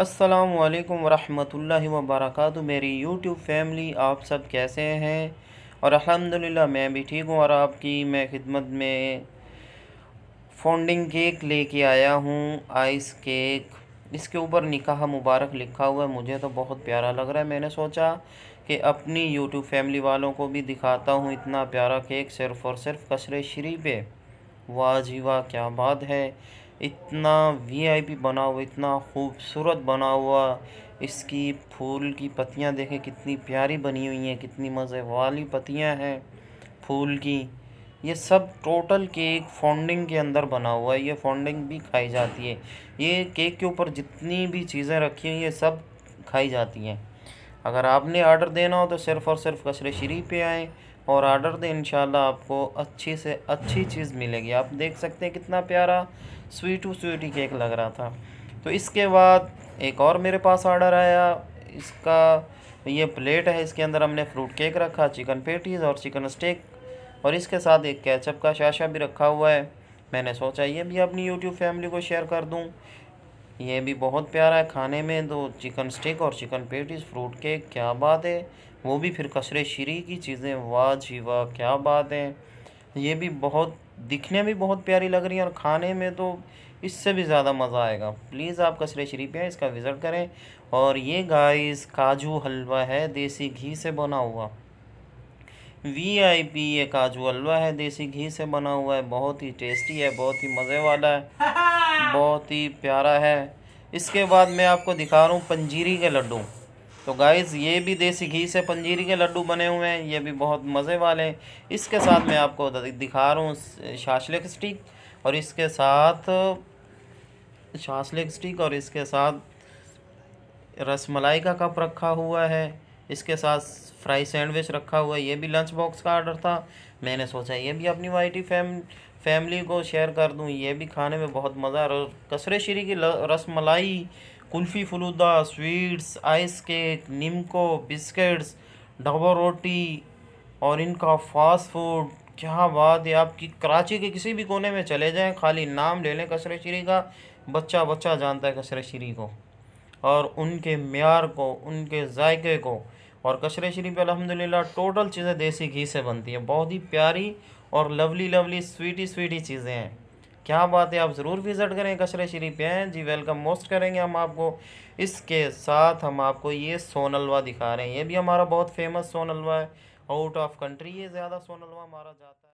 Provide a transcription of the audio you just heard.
असलकम वरहमल वबरक मेरी YouTube फैमिली आप सब कैसे हैं और अल्हम्दुलिल्लाह मैं भी ठीक हूँ और आपकी मैं खिदमत में फोंडिंग केक लेके आया हूँ आइस केक इसके ऊपर निकाह मुबारक लिखा हुआ है मुझे तो बहुत प्यारा लग रहा है मैंने सोचा कि अपनी YouTube फैमिली वालों को भी दिखाता हूँ इतना प्यारा केक सिर्फ़ और सिर्फ कसरे श्री पे वाह क्या बात है इतना वीआईपी बना हुआ इतना खूबसूरत बना हुआ इसकी फूल की पत्तियां देखें कितनी प्यारी बनी हुई हैं कितनी मज़े वाली पत्तियां हैं फूल की ये सब टोटल केक फाउंडिंग के अंदर बना हुआ है ये फाउंडिंग भी खाई जाती है ये केक के ऊपर जितनी भी चीज़ें रखी हुई हैं सब खाई जाती हैं अगर आपने ऑर्डर देना हो तो सिर्फ़ और सिर्फ कसरे शरीफ पे आएँ और आर्डर दें इन आपको अच्छी से अच्छी चीज़ मिलेगी आप देख सकते हैं कितना प्यारा स्वीट टू स्वीट ही केक लग रहा था तो इसके बाद एक और मेरे पास आर्डर आया इसका ये प्लेट है इसके अंदर हमने फ्रूट केक रखा चिकन पेटीज़ और चिकन स्टेक और इसके साथ एक कैचअप का शाशा भी रखा हुआ है मैंने सोचा ये भी अपनी यूट्यूब फैमिली को शेयर कर दूँ ये भी बहुत प्यारा है खाने में दो चिकन स्टिक और चिकन पेटीज फ्रूट केक क्या बात है वो भी फिर कसरे श्री की चीज़ें वाह जी वाह क्या बात है ये भी बहुत दिखने में बहुत प्यारी लग रही है और खाने में तो इससे भी ज़्यादा मज़ा आएगा प्लीज़ आप कसरे शरीफ पे इसका विज़िट करें और ये गाइस काजू हलवा है देसी घी से बना हुआ वीआईपी ये काजू हलवा है देसी घी से बना हुआ है बहुत ही टेस्टी है बहुत ही मज़े वाला है बहुत ही प्यारा है इसके बाद मैं आपको दिखा रहा हूँ पंजीरी के लड्डू तो गाइज़ ये भी देसी घी से पंजीरी के लड्डू बने हुए हैं ये भी बहुत मज़े वाले हैं इसके साथ मैं आपको दिखा रहा हूँ शाशलिक स्टिक और इसके साथ शाशलिक स्टिक और इसके साथ रसमलाई का कप रखा हुआ है इसके साथ फ्राई सैंडविच रखा हुआ ये भी लंच बॉक्स का आर्डर था मैंने सोचा ये भी अपनी वाइटी फैम फैमिली को शेयर कर दूँ ये भी खाने में बहुत मज़ा है कसरे श्री की ras malai kulfi falooda sweets ice cake nimko biscuits double रोटी और इनका फास्ट फूड क्या बात है आपकी कराची के किसी भी कोने में चले जाएं खाली नाम ले लें कसरे श्री का बच्चा बच्चा जानता है कसरे श्री को और उनके मैार को उनके जायके को और कशर शरीफ अलहमदिल्ला टोटल चीज़ें देसी घी से बनती हैं बहुत ही प्यारी और लवली लवली स्वीटी स्वीटी चीज़ें हैं क्या बात है आप ज़रूर विज़िट करें कशर शरीफ हैं जी वेलकम मोस्ट करेंगे हम आपको इसके साथ हम आपको ये सोन हलवा दिखा रहे हैं ये भी हमारा बहुत फेमस सोन हलवा है आउट ऑफ कंट्री ये ज़्यादा सोन हलवा हमारा जाता है